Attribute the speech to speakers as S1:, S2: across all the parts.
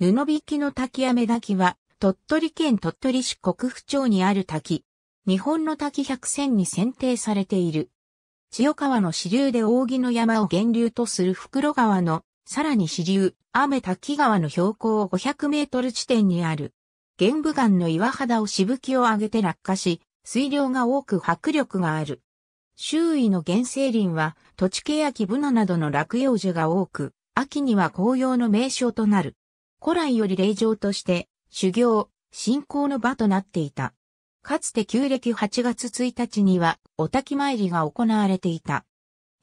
S1: 布引の滝雨滝は、鳥取県鳥取市国府町にある滝。日本の滝百選に選定されている。千代川の支流で扇の山を源流とする袋川の、さらに支流、雨滝川の標高500メートル地点にある。玄武岩の岩肌をしぶきを上げて落下し、水量が多く迫力がある。周囲の原生林は、土地ケヤキブナなどの落葉樹が多く、秋には紅葉の名所となる。古来より霊場として、修行、信仰の場となっていた。かつて旧暦8月1日には、お滝参りが行われていた。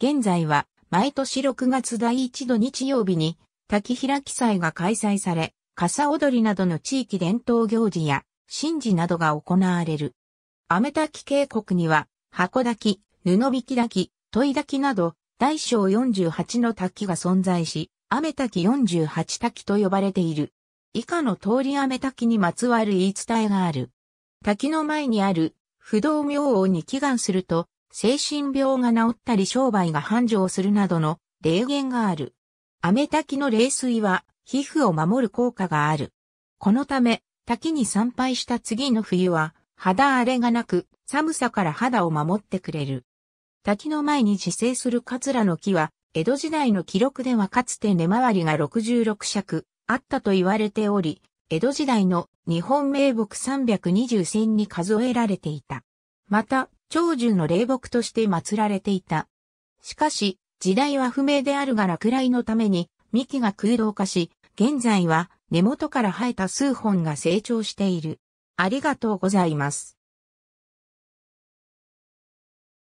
S1: 現在は、毎年6月第1度日曜日に、滝開き祭が開催され、笠踊りなどの地域伝統行事や、神事などが行われる。雨滝渓谷には、箱滝、布引滝、問滝など、大小48の滝が存在し、雨滝48滝と呼ばれている。以下の通り雨滝にまつわる言い伝えがある。滝の前にある不動明王に祈願すると、精神病が治ったり商売が繁盛するなどの霊言がある。雨滝の冷水は皮膚を守る効果がある。このため、滝に参拝した次の冬は、肌荒れがなく、寒さから肌を守ってくれる。滝の前に自生するカツラの木は、江戸時代の記録ではかつて根回りが66尺あったと言われており、江戸時代の日本名木320選に数えられていた。また、長寿の霊木として祀られていた。しかし、時代は不明であるが落雷のために幹が空洞化し、現在は根元から生えた数本が成長している。ありがとうございま
S2: す。